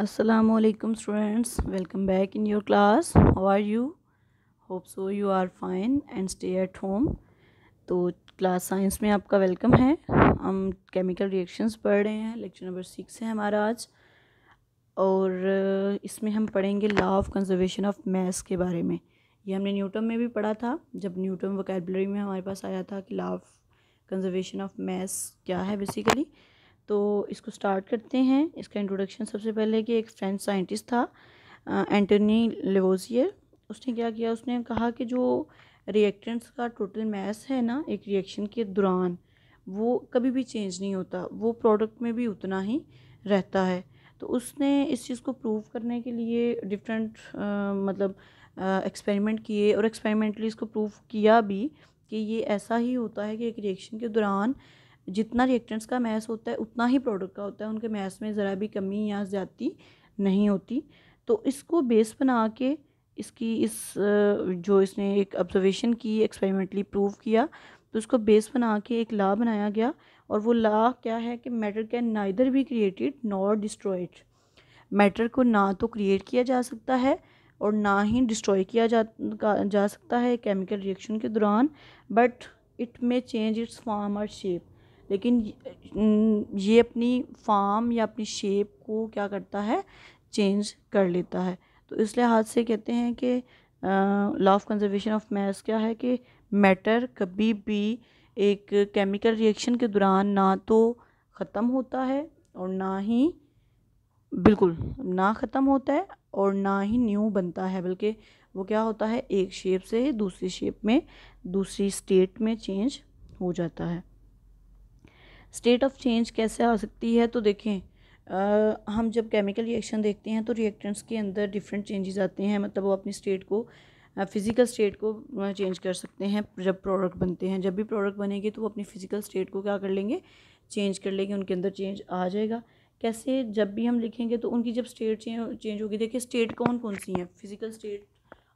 Aslam students welcome back in your class how are you hope so you are fine and stay at home तो class science में आपका welcome है हम chemical reactions पढ़ रहे हैं लेक्चर नंबर सिक्स है हमारा आज और इसमें हम पढ़ेंगे law of conservation of mass के बारे में ये हमने न्यूटन में भी पढ़ा था जब न्यूटन वकेबलरी में हमारे पास आया था कि law of conservation of mass क्या है बेसिकली तो इसको स्टार्ट करते हैं इसका इंट्रोडक्शन सबसे पहले कि एक फ्रेंच साइंटिस्ट था एंटनी लेवोजियर उसने क्या किया उसने कहा कि जो रिएक्टेंट्स का टोटल मैस है ना एक रिएक्शन के दौरान वो कभी भी चेंज नहीं होता वो प्रोडक्ट में भी उतना ही रहता है तो उसने इस चीज़ को प्रूव करने के लिए डिफरेंट मतलब एक्सपेरिमेंट किए और एक्सपेरिमेंटली इसको प्रूव किया भी कि ये ऐसा ही होता है कि एक रिएक्शन के दौरान जितना रिएक्टेंट्स का मैस होता है उतना ही प्रोडक्ट का होता है उनके मैस में ज़रा भी कमी या ज़्यादी नहीं होती तो इसको बेस बना के इसकी इस जो इसने एक ऑब्जर्वेशन की एक्सपेरिमेंटली प्रूव किया तो उसको बेस बना के एक ला बनाया गया और वो ला क्या है कि matter can neither be created nor destroyed matter को ना तो क्रिएट किया जा सकता है और ना ही डिस्ट्रॉय किया जा जा सकता है केमिकल रिएक्शन के दौरान but it may change its form और शेप लेकिन ये अपनी फार्म या अपनी शेप को क्या करता है चेंज कर लेता है तो इस लिहाज से कहते हैं कि law of conservation of mass क्या है कि मैटर कभी भी एक केमिकल रिएक्शन के दौरान ना तो ख़त्म होता है और ना ही बिल्कुल ना ख़त्म होता है और ना ही न्यू बनता है बल्कि वो क्या होता है एक शेप से दूसरी शेप में दूसरी स्टेट में चेंज हो जाता है स्टेट ऑफ चेंज कैसे आ सकती है तो देखें आ, हम जब केमिकल रिएक्शन देखते हैं तो रिएक्टेंट्स के अंदर डिफरेंट चेंजेस आते हैं मतलब वो अपनी स्टेट को फ़िज़िकल स्टेट को चेंज कर सकते हैं जब प्रोडक्ट बनते हैं जब भी प्रोडक्ट बनेंगे तो वो अपनी फ़िज़िकल स्टेट को क्या कर लेंगे चेंज कर लेंगे उनके अंदर चेंज आ जाएगा कैसे जब भी हम लिखेंगे तो उनकी जब स्टेट चेंज होगी देखिए स्टेट कौन कौन सी हैं physical state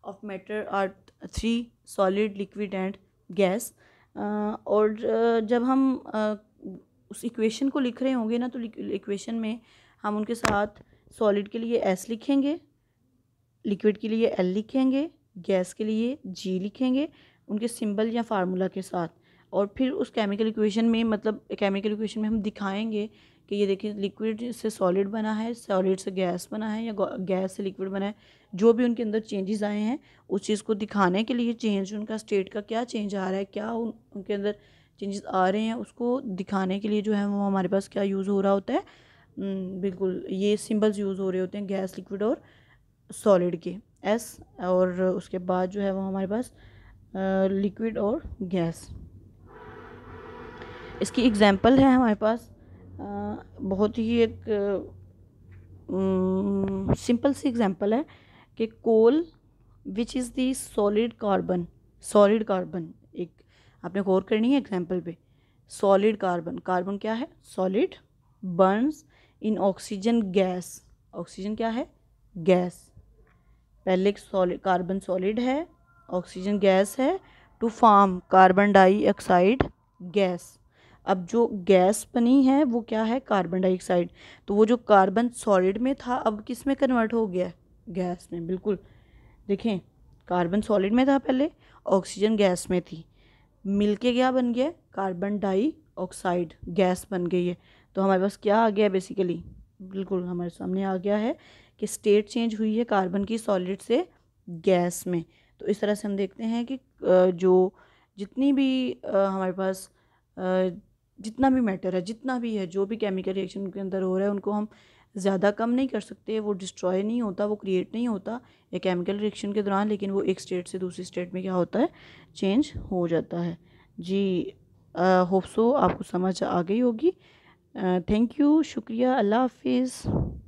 of matter are three solid liquid and gas और जब हम उस इक्वेशन को लिख रहे होंगे ना तो इक्वेशन में हम उनके साथ सॉलिड के लिए एस लिखेंगे लिक्विड के लिए एल लिखेंगे गैस के लिए जी लिखेंगे उनके सिंबल या फार्मूला के साथ और फिर उस केमिकल इक्वेशन में मतलब केमिकल इक्वेशन में हम दिखाएंगे कि ये देखिए लिक्विड से सॉलिड बना है सॉलिड से गैस बना है या गैस से लिक्विड बना है जो भी उनके अंदर चेंजेस आए हैं उस चीज़ को दिखाने के लिए चेंज उनका स्टेट का क्या चेंज आ रहा है क्या उन, उनके अंदर चेंजेस आ रहे हैं उसको दिखाने के लिए जो है वो हमारे पास क्या यूज़ हो रहा होता है हम्म, बिल्कुल ये सिंबल्स यूज़ हो रहे होते हैं गैस लिक्विड और सॉलिड के एस और उसके बाद जो है वो हमारे पास लिक्विड और गैस इसकी एग्ज़ाम्पल है हमारे पास आ, बहुत ही एक सिंपल हम्म, सी एग्जांपल है कि coal which is the solid carbon solid carbon एक आपने गौर करनी है एग्जाम्पल पे सॉलिड कार्बन कार्बन क्या है solid burns in oxygen gas oxygen क्या है गैस पहले सॉलिड कार्बन सॉलिड है ऑक्सीजन गैस है to form carbon dioxide gas अब जो गैस बनी है वो क्या है कार्बन डाइऑक्साइड तो वो जो कार्बन सॉलिड में था अब किस में कन्वर्ट हो गया गैस में बिल्कुल देखें कार्बन सॉलिड में था पहले ऑक्सीजन गैस में थी मिलके क्या बन गया कार्बन डाई ऑक्साइड गैस बन गई है तो हमारे पास क्या आ गया बेसिकली बिल्कुल हमारे सामने आ गया है कि स्टेट चेंज हुई है कार्बन की सॉलिड से गैस में तो इस तरह से हम देखते हैं कि जो जितनी भी हमारे पास जितना भी मैटर है जितना भी है जो भी केमिकल रिएक्शन के अंदर हो रहा है उनको हम ज़्यादा कम नहीं कर सकते वो डिस्ट्रॉय नहीं होता वो क्रिएट नहीं होता या केमिकल रिएक्शन के दौरान लेकिन वो एक स्टेट से दूसरी स्टेट में क्या होता है चेंज हो जाता है जी होप सो आपको समझ आ गई होगी थैंक यू शुक्रिया अल्लाह हाफिज़